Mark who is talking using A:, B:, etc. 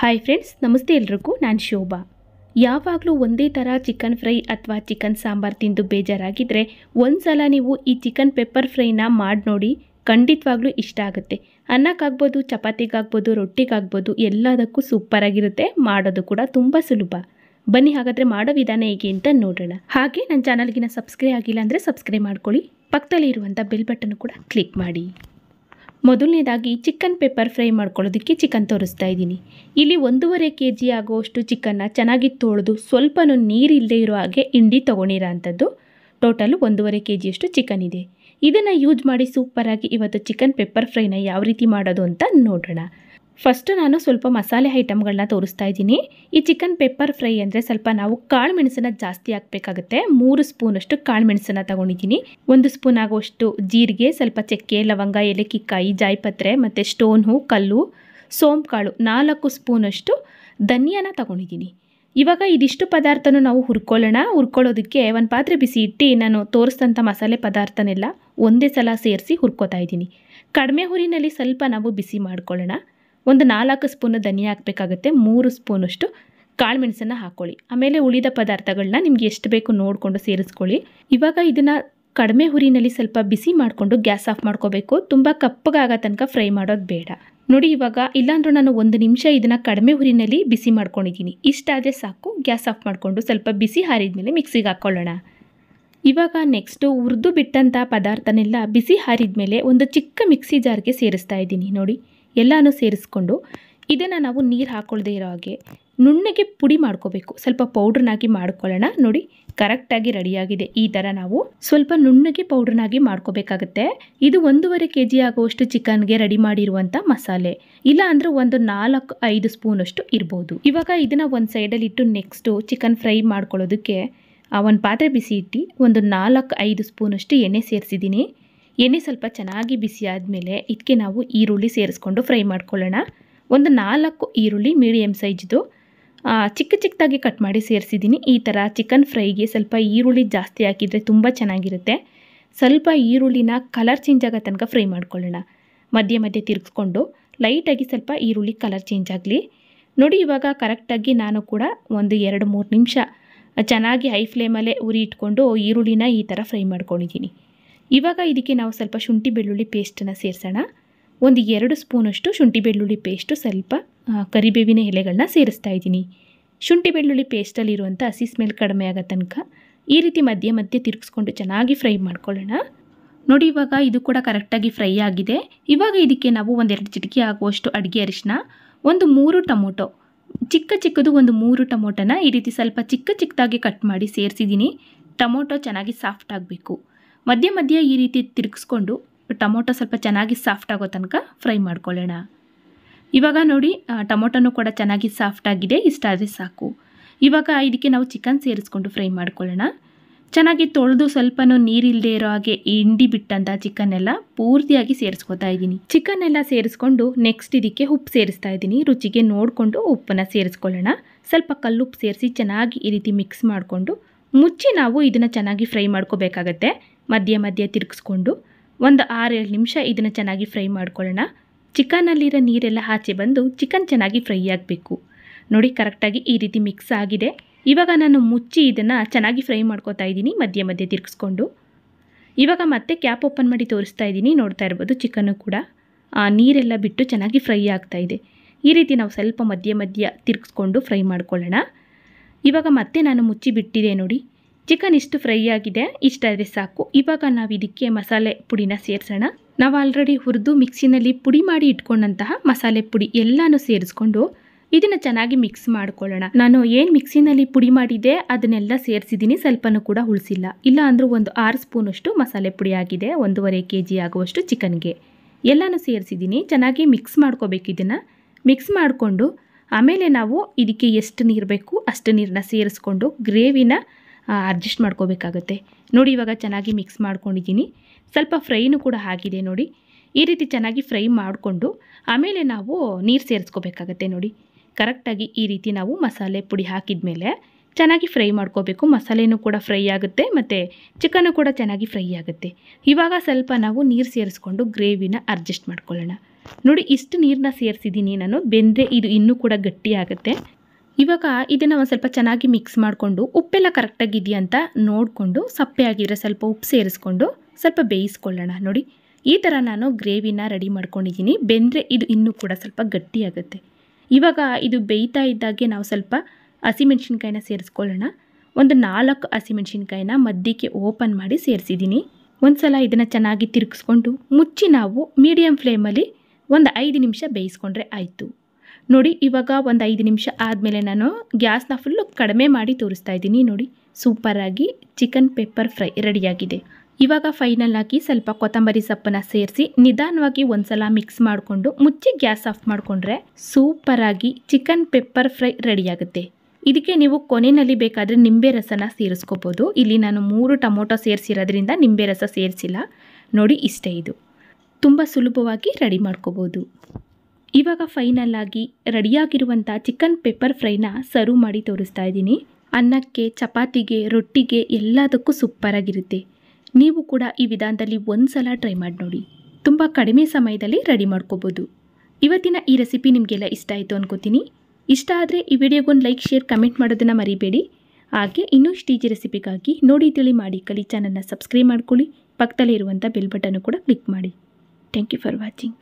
A: hi friends ನಮಸ್ತೆ ಎಲ್ರಿಗೂ ನಾನು ಶೋಭಾ ಯಾವಾಗಲೂ ಒಂದೇ ಥರ ಚಿಕನ್ ಫ್ರೈ ಅಥವಾ ಚಿಕನ್ ಸಾಂಬಾರು ತಿಂದು ಬೇಜಾರಾಗಿದ್ದರೆ ಒಂದು ಸಲ ನೀವು ಈ ಚಿಕನ್ ಪೆಪ್ಪರ್ ಫ್ರೈನ ಮಾಡಿ ನೋಡಿ ಖಂಡಿತವಾಗ್ಲೂ ಇಷ್ಟ ಆಗುತ್ತೆ ಅನ್ನಕ್ಕಾಗ್ಬೋದು ಚಪಾತಿಗಾಗ್ಬೋದು ರೊಟ್ಟಿಗಾಗ್ಬೋದು ಎಲ್ಲದಕ್ಕೂ ಸೂಪರಾಗಿರುತ್ತೆ ಮಾಡೋದು ಕೂಡ ತುಂಬ ಸುಲಭ ಬನ್ನಿ ಹಾಗಾದರೆ ಮಾಡೋ ವಿಧಾನ ಹೇಗೆ ಅಂತ ನೋಡೋಣ ಹಾಗೆ ನನ್ನ ಚಾನಲ್ಗಿನ ಸಬ್ಸ್ಕ್ರೈಬ್ ಆಗಿಲ್ಲ ಅಂದರೆ ಸಬ್ಸ್ಕ್ರೈಬ್ ಮಾಡ್ಕೊಳ್ಳಿ ಪಕ್ಕದಲ್ಲಿ ಇರುವಂಥ ಬೆಲ್ ಬಟನ್ ಕೂಡ ಕ್ಲಿಕ್ ಮಾಡಿ ಮೊದಲನೇದಾಗಿ ಚಿಕನ್ ಪೆಪ್ಪರ್ ಫ್ರೈ ಮಾಡ್ಕೊಳ್ಳೋದಕ್ಕೆ ಚಿಕನ್ ತೋರಿಸ್ತಾ ಇದ್ದೀನಿ ಇಲ್ಲಿ ಒಂದೂವರೆ ಕೆ ಜಿ ಆಗುವಷ್ಟು ಚಿಕನ್ನ ಚೆನ್ನಾಗಿ ತೊಳೆದು ಸ್ವಲ್ಪನೂ ನೀರಿಲ್ಲದೆ ಇರೋ ಹಾಗೆ ಹಿಂಡಿ ತೊಗೊಂಡಿರೋ ಅಂಥದ್ದು ಟೋಟಲು ಒಂದೂವರೆ ಕೆ ಜಿಯಷ್ಟು ಚಿಕನ್ ಇದೆ ಇದನ್ನು ಯೂಸ್ ಮಾಡಿ ಸೂಪರಾಗಿ ಇವತ್ತು ಚಿಕನ್ ಪೆಪ್ಪರ್ ಫ್ರೈನ ಯಾವ ರೀತಿ ಮಾಡೋದು ಅಂತ ನೋಡೋಣ ಫಸ್ಟು ನಾನು ಸ್ವಲ್ಪ ಮಸಾಲೆ ಐಟಮ್ಗಳನ್ನ ತೋರಿಸ್ತಾ ಇದ್ದೀನಿ ಈ ಚಿಕನ್ ಪೆಪ್ಪರ್ ಫ್ರೈ ಅಂದರೆ ಸ್ವಲ್ಪ ನಾವು ಕಾಳು ಮೆಣಸನ್ನು ಜಾಸ್ತಿ ಹಾಕಬೇಕಾಗುತ್ತೆ ಮೂರು ಸ್ಪೂನಷ್ಟು ಕಾಳು ಮೆಣಸನ್ನು ತಗೊಂಡಿದ್ದೀನಿ ಒಂದು ಸ್ಪೂನ್ ಆಗುವಷ್ಟು ಜೀರಿಗೆ ಸ್ವಲ್ಪ ಚಕ್ಕೆ ಲವಂಗ ಏಲಕ್ಕಿಕಾಯಿ ಜಾಯಿಪತ್ರೆ ಮತ್ತು ಸ್ಟೋನು ಕಲ್ಲು ಸೋಂಪು ಕಾಳು ನಾಲ್ಕು ಸ್ಪೂನಷ್ಟು ಧನಿಯಾನ ತಗೊಂಡಿದ್ದೀನಿ ಇವಾಗ ಇದಿಷ್ಟು ಪದಾರ್ಥನೂ ನಾವು ಹುರ್ಕೊಳ್ಳೋಣ ಹುರ್ಕೊಳ್ಳೋದಕ್ಕೆ ಒಂದು ಪಾತ್ರೆ ಬಿಸಿ ಇಟ್ಟು ನಾನು ತೋರಿಸಿದಂಥ ಮಸಾಲೆ ಪದಾರ್ಥನೆಲ್ಲ ಒಂದೇ ಸಲ ಸೇರಿಸಿ ಹುರ್ಕೋತಾ ಇದ್ದೀನಿ ಕಡಿಮೆ ಹುರಿನಲ್ಲಿ ಸ್ವಲ್ಪ ನಾವು ಬಿಸಿ ಮಾಡ್ಕೊಳ್ಳೋಣ ಒಂದು ನಾಲ್ಕು ಸ್ಪೂನು ಧನಿಯಾ ಹಾಕಬೇಕಾಗುತ್ತೆ ಮೂರು ಸ್ಪೂನಷ್ಟು ಕಾಳು ಮೆಣಸನ್ನು ಹಾಕ್ಕೊಳ್ಳಿ ಆಮೇಲೆ ಉಳಿದ ಪದಾರ್ಥಗಳನ್ನ ನಿಮ್ಗೆ ಎಷ್ಟು ಬೇಕು ನೋಡಿಕೊಂಡು ಸೇರಿಸ್ಕೊಳ್ಳಿ ಇವಾಗ ಇದನ್ನು ಕಡಿಮೆ ಹುರಿನಲ್ಲಿ ಸ್ವಲ್ಪ ಬಿಸಿ ಮಾಡಿಕೊಂಡು ಗ್ಯಾಸ್ ಆಫ್ ಮಾಡ್ಕೋಬೇಕು ತುಂಬ ಕಪ್ಪಗಾಗೋ ತನಕ ಫ್ರೈ ಮಾಡೋದು ಬೇಡ ನೋಡಿ ಇವಾಗ ಇಲ್ಲಾಂದ್ರೂ ನಾನು ಒಂದು ನಿಮಿಷ ಇದನ್ನು ಕಡಿಮೆ ಹುರಿನಲ್ಲಿ ಬಿಸಿ ಮಾಡ್ಕೊಂಡಿದ್ದೀನಿ ಇಷ್ಟಾದರೆ ಸಾಕು ಗ್ಯಾಸ್ ಆಫ್ ಮಾಡಿಕೊಂಡು ಸ್ವಲ್ಪ ಬಿಸಿ ಹಾರಿದ ಮೇಲೆ ಮಿಕ್ಸಿಗೆ ಹಾಕ್ಕೊಳ್ಳೋಣ ಇವಾಗ ನೆಕ್ಸ್ಟು ಹುರಿದು ಬಿಟ್ಟಂಥ ಪದಾರ್ಥನೆಲ್ಲ ಬಿಸಿ ಹಾರಿದ ಮೇಲೆ ಒಂದು ಚಿಕ್ಕ ಮಿಕ್ಸಿ ಜಾರ್ಗೆ ಸೇರಿಸ್ತಾ ಇದ್ದೀನಿ ನೋಡಿ ಎಲ್ಲನೂ ಸೇರಿಸ್ಕೊಂಡು ಇದನ್ನು ನಾವು ನೀರು ಹಾಕೊಳ್ಳದೇ ಇರೋ ಹಾಗೆ ನುಣ್ಣಗೆ ಪುಡಿ ಮಾಡ್ಕೋಬೇಕು ಸ್ವಲ್ಪ ಪೌಡ್ರನ್ನಾಗಿ ಮಾಡ್ಕೊಳ್ಳೋಣ ನೋಡಿ ಕರೆಕ್ಟಾಗಿ ರೆಡಿಯಾಗಿದೆ ಈ ಥರ ನಾವು ಸ್ವಲ್ಪ ನುಣ್ಣಗೆ ಪೌಡ್ರನ್ನಾಗಿ ಮಾಡ್ಕೋಬೇಕಾಗತ್ತೆ ಇದು ಒಂದೂವರೆ ಕೆ ಜಿ ಆಗುವಷ್ಟು ಚಿಕನ್ಗೆ ರೆಡಿ ಮಾಡಿರುವಂಥ ಮಸಾಲೆ ಇಲ್ಲ ಅಂದರೆ ಒಂದು ನಾಲ್ಕು ಐದು ಸ್ಪೂನಷ್ಟು ಇರ್ಬೋದು ಇವಾಗ ಇದನ್ನು ಒಂದು ಸೈಡಲ್ಲಿ ಇಟ್ಟು ನೆಕ್ಸ್ಟು ಚಿಕನ್ ಫ್ರೈ ಮಾಡ್ಕೊಳ್ಳೋದಕ್ಕೆ ಒಂದು ಪಾತ್ರೆ ಬಿಸಿ ಇಟ್ಟು ಒಂದು ನಾಲ್ಕು ಐದು ಸ್ಪೂನಷ್ಟು ಎಣ್ಣೆ ಸೇರಿಸಿದ್ದೀನಿ ಎಣ್ಣೆ ಸ್ವಲ್ಪ ಚೆನ್ನಾಗಿ ಬಿಸಿ ಆದಮೇಲೆ ಇದಕ್ಕೆ ನಾವು ಈರುಳ್ಳಿ ಸೇರಿಸ್ಕೊಂಡು ಫ್ರೈ ಮಾಡ್ಕೊಳ್ಳೋಣ ಒಂದು ನಾಲ್ಕು ಈರುಳ್ಳಿ ಮೀಡಿಯಮ್ ಸೈಜ್ದು ಚಿಕ್ಕ ಚಿಕ್ಕದಾಗಿ ಕಟ್ ಮಾಡಿ ಸೇರಿಸಿದ್ದೀನಿ ಈ ಥರ ಚಿಕನ್ ಫ್ರೈಗೆ ಸ್ವಲ್ಪ ಈರುಳ್ಳಿ ಜಾಸ್ತಿ ಹಾಕಿದರೆ ತುಂಬ ಚೆನ್ನಾಗಿರುತ್ತೆ ಸ್ವಲ್ಪ ಈರುಳ್ಳಿನ ಕಲರ್ ಚೇಂಜ್ ಆಗೋ ತನಕ ಫ್ರೈ ಮಾಡ್ಕೊಳ್ಳೋಣ ಮಧ್ಯೆ ಮಧ್ಯೆ ತಿರುಗಿಸ್ಕೊಂಡು ಲೈಟಾಗಿ ಸ್ವಲ್ಪ ಈರುಳ್ಳಿ ಕಲರ್ ಚೇಂಜ್ ಆಗಲಿ ನೋಡಿ ಇವಾಗ ಕರೆಕ್ಟಾಗಿ ನಾನು ಕೂಡ ಒಂದು ಎರಡು ಮೂರು ನಿಮಿಷ ಚೆನ್ನಾಗಿ ಹೈ ಫ್ಲೇಮಲ್ಲೇ ಉರಿ ಇಟ್ಕೊಂಡು ಈರುಳ್ಳಿನ ಈ ಥರ ಫ್ರೈ ಮಾಡ್ಕೊಂಡಿದ್ದೀನಿ ಇವಾಗ ಇದಕ್ಕೆ ನಾವು ಸ್ವಲ್ಪ ಶುಂಠಿ ಬೆಳ್ಳುಳ್ಳಿ ಪೇಸ್ಟನ್ನು ಸೇರಿಸೋಣ ಒಂದು ಎರಡು ಸ್ಪೂನಷ್ಟು ಶುಂಠಿ ಬೆಳ್ಳುಳ್ಳಿ ಪೇಸ್ಟು ಸ್ವಲ್ಪ ಕರಿಬೇವಿನ ಎಲೆಗಳನ್ನ ಸೇರಿಸ್ತಾ ಇದ್ದೀನಿ ಶುಂಠಿ ಬೆಳ್ಳುಳ್ಳಿ ಪೇಸ್ಟಲ್ಲಿರುವಂಥ ಹಸಿ ಸ್ಮೆಲ್ ಕಡಿಮೆ ಆಗೋ ತನಕ ಈ ರೀತಿ ಮಧ್ಯೆ ಮಧ್ಯೆ ತಿರುಗಿಸ್ಕೊಂಡು ಚೆನ್ನಾಗಿ ಫ್ರೈ ಮಾಡ್ಕೊಳ್ಳೋಣ ನೋಡಿ ಇವಾಗ ಇದು ಕೂಡ ಕರೆಕ್ಟಾಗಿ ಫ್ರೈ ಆಗಿದೆ ಇವಾಗ ಇದಕ್ಕೆ ನಾವು ಒಂದೆರಡು ಚಿಟಿಕೆ ಆಗುವಷ್ಟು ಅಡುಗೆ ಅರಿಶಿನ ಒಂದು ಮೂರು ಟೊಮೊಟೊ ಚಿಕ್ಕ ಚಿಕ್ಕದು ಒಂದು ಮೂರು ಟೊಮೊಟೊನ ಈ ರೀತಿ ಸ್ವಲ್ಪ ಚಿಕ್ಕ ಚಿಕ್ಕದಾಗಿ ಕಟ್ ಮಾಡಿ ಸೇರಿಸಿದ್ದೀನಿ ಟೊಮೊಟೊ ಚೆನ್ನಾಗಿ ಸಾಫ್ಟ್ ಆಗಬೇಕು ಮಧ್ಯೆ ಮಧ್ಯೆ ಈ ರೀತಿ ತಿರುಗಿಸ್ಕೊಂಡು ಟೊಮೊಟೊ ಸ್ವಲ್ಪ ಚೆನ್ನಾಗಿ ಸಾಫ್ಟ್ ಆಗೋ ತನಕ ಫ್ರೈ ಮಾಡ್ಕೊಳ್ಳೋಣ ಇವಾಗ ನೋಡಿ ಟೊಮೊಟೊನೂ ಕೂಡ ಚೆನ್ನಾಗಿ ಸಾಫ್ಟ್ ಆಗಿದೆ ಇಷ್ಟಾದರೆ ಸಾಕು ಇವಾಗ ಇದಕ್ಕೆ ನಾವು ಚಿಕನ್ ಸೇರಿಸ್ಕೊಂಡು ಫ್ರೈ ಮಾಡ್ಕೊಳ್ಳೋಣ ಚೆನ್ನಾಗಿ ತೊಳೆದು ಸ್ವಲ್ಪ ನೀರಿಲ್ಲದೆ ಇರೋ ಹಾಗೆ ಹಿಂಡಿ ಬಿಟ್ಟಂಥ ಚಿಕನ್ ಎಲ್ಲ ಪೂರ್ತಿಯಾಗಿ ಸೇರಿಸ್ಕೊತಾ ಇದ್ದೀನಿ ಚಿಕನ್ ಎಲ್ಲ ಸೇರಿಸ್ಕೊಂಡು ನೆಕ್ಸ್ಟ್ ಇದಕ್ಕೆ ಉಪ್ಪು ಸೇರಿಸ್ತಾ ಇದ್ದೀನಿ ರುಚಿಗೆ ನೋಡಿಕೊಂಡು ಉಪ್ಪನ್ನು ಸೇರಿಸ್ಕೊಳ್ಳೋಣ ಸ್ವಲ್ಪ ಕಲ್ಲುಪ್ಪು ಸೇರಿಸಿ ಚೆನ್ನಾಗಿ ಈ ರೀತಿ ಮಿಕ್ಸ್ ಮಾಡಿಕೊಂಡು ಮುಚ್ಚಿ ನಾವು ಇದನ್ನು ಚೆನ್ನಾಗಿ ಫ್ರೈ ಮಾಡ್ಕೋಬೇಕಾಗತ್ತೆ ಮಧ್ಯ ಮಧ್ಯ ತಿರುಗಿಸ್ಕೊಂಡು ಒಂದು ಆರೇಳು ನಿಮಿಷ ಇದನ್ನು ಚೆನ್ನಾಗಿ ಫ್ರೈ ಮಾಡ್ಕೊಳ್ಳೋಣ ಚಿಕನಲ್ಲಿರೋ ನೀರೆಲ್ಲ ಆಚೆ ಬಂದು ಚಿಕನ್ ಚೆನ್ನಾಗಿ ಫ್ರೈ ಆಗಬೇಕು ನೋಡಿ ಕರೆಕ್ಟಾಗಿ ಈ ರೀತಿ ಮಿಕ್ಸ್ ಆಗಿದೆ ಇವಾಗ ನಾನು ಮುಚ್ಚಿ ಇದನ್ನು ಚೆನ್ನಾಗಿ ಫ್ರೈ ಮಾಡ್ಕೋತಾ ಇದ್ದೀನಿ ಮಧ್ಯೆ ಮಧ್ಯೆ ತಿರುಗಿಸ್ಕೊಂಡು ಇವಾಗ ಮತ್ತೆ ಕ್ಯಾಪ್ ಓಪನ್ ಮಾಡಿ ತೋರಿಸ್ತಾ ಇದ್ದೀನಿ ನೋಡ್ತಾ ಇರ್ಬೋದು ಚಿಕನ್ನು ಕೂಡ ನೀರೆಲ್ಲ ಬಿಟ್ಟು ಚೆನ್ನಾಗಿ ಫ್ರೈ ಆಗ್ತಾ ಇದೆ ಈ ರೀತಿ ನಾವು ಸ್ವಲ್ಪ ಮಧ್ಯೆ ಮಧ್ಯೆ ತಿರುಗಿಸ್ಕೊಂಡು ಫ್ರೈ ಮಾಡ್ಕೊಳ್ಳೋಣ ಇವಾಗ ಮತ್ತೆ ನಾನು ಮುಚ್ಚಿ ಬಿಟ್ಟಿದೆ ನೋಡಿ ಚಿಕನ್ ಇಷ್ಟು ಫ್ರೈ ಆಗಿದೆ ಇಷ್ಟಾದರೆ ಸಾಕು ಇವಾಗ ನಾವು ಇದಕ್ಕೆ ಮಸಾಲೆ ಪುಡಿನ ಸೇರಿಸೋಣ ನಾವು ಆಲ್ರೆಡಿ ಹುರಿದು ಮಿಕ್ಸಿನಲ್ಲಿ ಪುಡಿ ಮಾಡಿ ಇಟ್ಕೊಂಡಂತಹ ಮಸಾಲೆ ಪುಡಿ ಎಲ್ಲನೂ ಸೇರಿಸ್ಕೊಂಡು ಇದನ್ನು ಚೆನ್ನಾಗಿ ಮಿಕ್ಸ್ ಮಾಡ್ಕೊಳ್ಳೋಣ ನಾನು ಏನು ಮಿಕ್ಸಿನಲ್ಲಿ ಪುಡಿ ಮಾಡಿದೆ ಅದನ್ನೆಲ್ಲ ಸೇರಿಸಿದ್ದೀನಿ ಸ್ವಲ್ಪನೂ ಕೂಡ ಉಳಿಸಿಲ್ಲ ಇಲ್ಲ ಅಂದರೂ ಒಂದು ಆರು ಸ್ಪೂನಷ್ಟು ಮಸಾಲೆ ಪುಡಿ ಆಗಿದೆ ಒಂದೂವರೆ ಕೆ ಜಿ ಆಗುವಷ್ಟು ಚಿಕನ್ಗೆ ಎಲ್ಲನೂ ಸೇರಿಸಿದ್ದೀನಿ ಚೆನ್ನಾಗಿ ಮಿಕ್ಸ್ ಮಾಡ್ಕೋಬೇಕು ಇದನ್ನು ಮಿಕ್ಸ್ ಮಾಡಿಕೊಂಡು ಆಮೇಲೆ ನಾವು ಇದಕ್ಕೆ ಎಷ್ಟು ನೀರು ಬೇಕು ಅಷ್ಟು ನೀರನ್ನ ಸೇರಿಸ್ಕೊಂಡು ಗ್ರೇವಿನ ಅಡ್ಜಸ್ಟ್ ಮಾಡ್ಕೋಬೇಕಾಗುತ್ತೆ ನೋಡಿ ಇವಾಗ ಚೆನ್ನಾಗಿ ಮಿಕ್ಸ್ ಮಾಡ್ಕೊಂಡಿದ್ದೀನಿ ಸ್ವಲ್ಪ ಫ್ರೈನು ಕೂಡ ಆಗಿದೆ ನೋಡಿ ಈ ರೀತಿ ಚೆನ್ನಾಗಿ ಫ್ರೈ ಮಾಡಿಕೊಂಡು ಆಮೇಲೆ ನಾವು ನೀರು ಸೇರಿಸ್ಕೋಬೇಕಾಗತ್ತೆ ನೋಡಿ ಕರೆಕ್ಟಾಗಿ ಈ ರೀತಿ ನಾವು ಮಸಾಲೆ ಪುಡಿ ಹಾಕಿದ ಮೇಲೆ ಚೆನ್ನಾಗಿ ಫ್ರೈ ಮಾಡ್ಕೋಬೇಕು ಮಸಾಲೆನೂ ಕೂಡ ಫ್ರೈ ಆಗುತ್ತೆ ಮತ್ತು ಚಿಕನ್ನು ಕೂಡ ಚೆನ್ನಾಗಿ ಫ್ರೈ ಆಗುತ್ತೆ ಇವಾಗ ಸ್ವಲ್ಪ ನಾವು ನೀರು ಸೇರಿಸ್ಕೊಂಡು ಗ್ರೇವಿನ ಅಡ್ಜಸ್ಟ್ ಮಾಡ್ಕೊಳ್ಳೋಣ ನೋಡಿ ಇಷ್ಟು ನೀರನ್ನ ಸೇರಿಸಿದ್ದೀನಿ ನಾನು ಬೆಂದರೆ ಇದು ಇನ್ನೂ ಕೂಡ ಗಟ್ಟಿ ಆಗುತ್ತೆ ಇವಾಗ ಇದನ್ನು ಒಂದು ಸ್ವಲ್ಪ ಚೆನ್ನಾಗಿ ಮಿಕ್ಸ್ ಮಾಡಿಕೊಂಡು ಉಪ್ಪೆಲ್ಲ ಕರೆಕ್ಟಾಗಿದೆಯಾ ಅಂತ ನೋಡಿಕೊಂಡು ಸಪ್ಪೆ ಆಗಿದ್ರೆ ಸ್ವಲ್ಪ ಉಪ್ಪು ಸೇರಿಸ್ಕೊಂಡು ಸ್ವಲ್ಪ ಬೇಯಿಸ್ಕೊಳ್ಳೋಣ ನೋಡಿ ಈ ಥರ ನಾನು ಗ್ರೇವಿನ ರೆಡಿ ಮಾಡ್ಕೊಂಡಿದ್ದೀನಿ ಬೆಂದರೆ ಇದು ಇನ್ನೂ ಕೂಡ ಸ್ವಲ್ಪ ಗಟ್ಟಿಯಾಗುತ್ತೆ ಇವಾಗ ಇದು ಬೇಯ್ತಾ ಇದ್ದಾಗೆ ನಾವು ಸ್ವಲ್ಪ ಹಸಿಮೆಣ್ಸಿನ್ಕಾಯಿನ ಸೇರಿಸ್ಕೊಳ್ಳೋಣ ಒಂದು ನಾಲ್ಕು ಹಸಿಮೆಣ್ಸಿನ್ಕಾಯಿನ ಮಧ್ಯಕ್ಕೆ ಓಪನ್ ಮಾಡಿ ಸೇರಿಸಿದ್ದೀನಿ ಒಂದು ಸಲ ಇದನ್ನು ಚೆನ್ನಾಗಿ ತಿರುಗಿಸ್ಕೊಂಡು ಮುಚ್ಚಿ ನಾವು ಮೀಡಿಯಮ್ ಫ್ಲೇಮಲ್ಲಿ ಒಂದು ಐದು ನಿಮಿಷ ಬೇಯಿಸ್ಕೊಂಡ್ರೆ ಆಯಿತು ನೋಡಿ ಇವಾಗ ಒಂದು ಐದು ನಿಮಿಷ ಆದಮೇಲೆ ನಾನು ಗ್ಯಾಸ್ನ ಫುಲ್ಲು ಕಡಿಮೆ ಮಾಡಿ ತೋರಿಸ್ತಾ ಇದ್ದೀನಿ ನೋಡಿ ಸೂಪರಾಗಿ ಚಿಕನ್ ಪೆಪ್ಪರ್ ಫ್ರೈ ರೆಡಿಯಾಗಿದೆ ಇವಾಗ ಫೈನಲ್ ಆಗಿ ಸ್ವಲ್ಪ ಕೊತ್ತಂಬರಿ ಸೊಪ್ಪನ್ನ ಸೇರಿಸಿ ನಿಧಾನವಾಗಿ ಒಂದ್ಸಲ ಮಿಕ್ಸ್ ಮಾಡಿಕೊಂಡು ಮುಚ್ಚಿ ಗ್ಯಾಸ್ ಆಫ್ ಮಾಡಿಕೊಂಡ್ರೆ ಸೂಪರಾಗಿ ಚಿಕನ್ ಪೆಪ್ಪರ್ ಫ್ರೈ ರೆಡಿಯಾಗುತ್ತೆ ಇದಕ್ಕೆ ನೀವು ಕೊನೆಯಲ್ಲಿ ಬೇಕಾದರೆ ನಿಂಬೆ ರಸನ ಸೇರಿಸ್ಕೋಬೋದು ಇಲ್ಲಿ ನಾನು ಮೂರು ಟೊಮೊಟೊ ಸೇರಿಸಿರೋದ್ರಿಂದ ನಿಂಬೆ ರಸ ಸೇರಿಸಿಲ್ಲ ನೋಡಿ ಇಷ್ಟೇ ಇದು ತುಂಬ ಸುಲಭವಾಗಿ ರೆಡಿ ಮಾಡ್ಕೋಬೋದು ಇವಾಗ ಫೈನಲ್ಲಾಗಿ ರೆಡಿಯಾಗಿರುವಂಥ ಚಿಕನ್ ಪೆಪ್ಪರ್ ಫ್ರೈನ ಸರ್ವ್ ಮಾಡಿ ತೋರಿಸ್ತಾ ಇದ್ದೀನಿ ಅನ್ನಕ್ಕೆ ಚಪಾತಿಗೆ ರೊಟ್ಟಿಗೆ ಎಲ್ಲದಕ್ಕೂ ಸೂಪರಾಗಿರುತ್ತೆ ನೀವು ಕೂಡ ಈ ವಿಧಾನದಲ್ಲಿ ಒಂದು ಸಲ ಟ್ರೈ ಮಾಡಿ ನೋಡಿ ತುಂಬ ಕಡಿಮೆ ಸಮಯದಲ್ಲಿ ರೆಡಿ ಮಾಡ್ಕೋಬೋದು ಇವತ್ತಿನ ಈ ರೆಸಿಪಿ ನಿಮಗೆಲ್ಲ ಇಷ್ಟ ಆಯಿತು ಅನ್ಕೋತೀನಿ ಇಷ್ಟ ಆದರೆ ಈ ವಿಡಿಯೋಗೊಂದು ಲೈಕ್ ಶೇರ್ ಕಮೆಂಟ್ ಮಾಡೋದನ್ನು ಮರಿಬೇಡಿ ಹಾಗೆ ಇನ್ನೂ ಸ್ಟೀಜ್ ರೆಸಿಪಿಗಾಗಿ ನೋಡಿ ತಿಳಿ ಮಾಡಿ ಕಲಿ ಚಾನಲ್ನ ಸಬ್ಸ್ಕ್ರೈಬ್ ಮಾಡ್ಕೊಳ್ಳಿ ಇರುವಂಥ ಬೆಲ್ ಬಟನ್ನು ಕೂಡ ಕ್ಲಿಕ್ ಮಾಡಿ ಥ್ಯಾಂಕ್ ಯು ಫಾರ್ ವಾಚಿಂಗ್